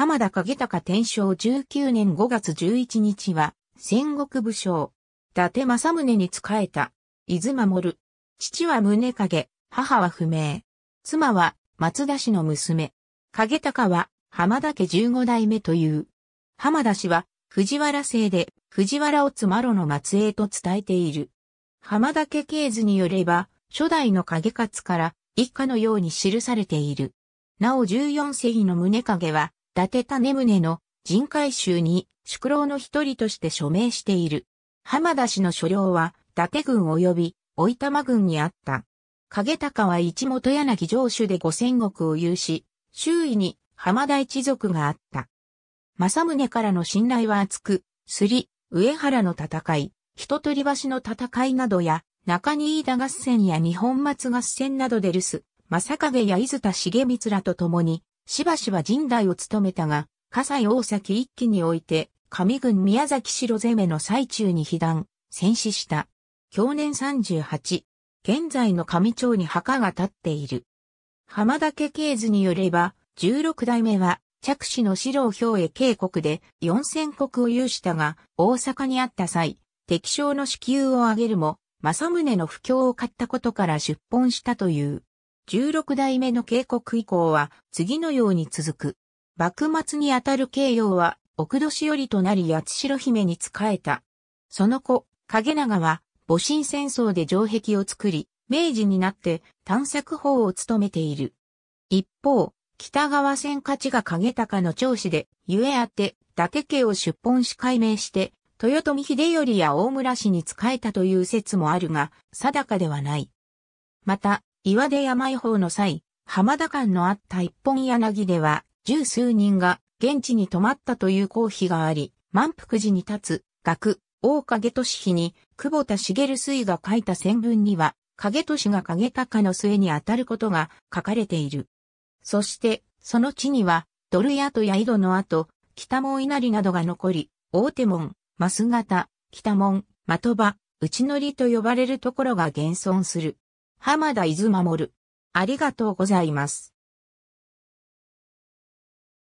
浜田景隆天正19年5月11日は、戦国武将。伊達政宗に仕えた。伊豆守。父は宗影、母は不明。妻は松田氏の娘。景隆は浜田家15代目という。浜田氏は藤原姓で藤原を妻路の末裔と伝えている。浜田家系図によれば、初代の景勝から一家のように記されている。なお14世紀の宗影は、伊達種宗の人海衆に宿老の一人として署名している。浜田氏の所領は、伊達郡及び、お玉郡にあった。影高は一元柳城主で五千石を有し、周囲に浜田一族があった。政宗からの信頼は厚く、すり、上原の戦い、人取り橋の戦いなどや、中新井田合戦や日本松合戦などで留守、正影や伊豆田重光らと共に、しばしば神代を務めたが、河西大崎一揆において、上軍宮崎城攻めの最中に被弾、戦死した。去年38、現在の上町に墓が建っている。浜田家系図によれば、16代目は、着手の四郎兵衛渓谷で4000国を有したが、大阪にあった際、敵将の支給をあげるも、正宗の不況を買ったことから出奔したという。16代目の警告以降は次のように続く。幕末にあたる慶応は、奥年寄りとなり八代姫に仕えた。その後、影長は、戊辰戦争で城壁を作り、明治になって探索法を務めている。一方、北川戦勝ちが影高の長子で、ゆえあて、伊達家を出奔し改名して、豊臣秀頼や大村氏に仕えたという説もあるが、定かではない。また、岩出山違法の際、浜田間のあった一本柳では、十数人が現地に泊まったという公費があり、満腹時に立つ、学、大影都市に、久保田茂水が書いた線文には、影都市が影高の末にあたることが書かれている。そして、その地には、ドルヤとヤ井戸の後、北門稲荷などが残り、大手門、マス型、北門、的場、内乗りと呼ばれるところが現存する。浜田伊豆守。ありがとうございます。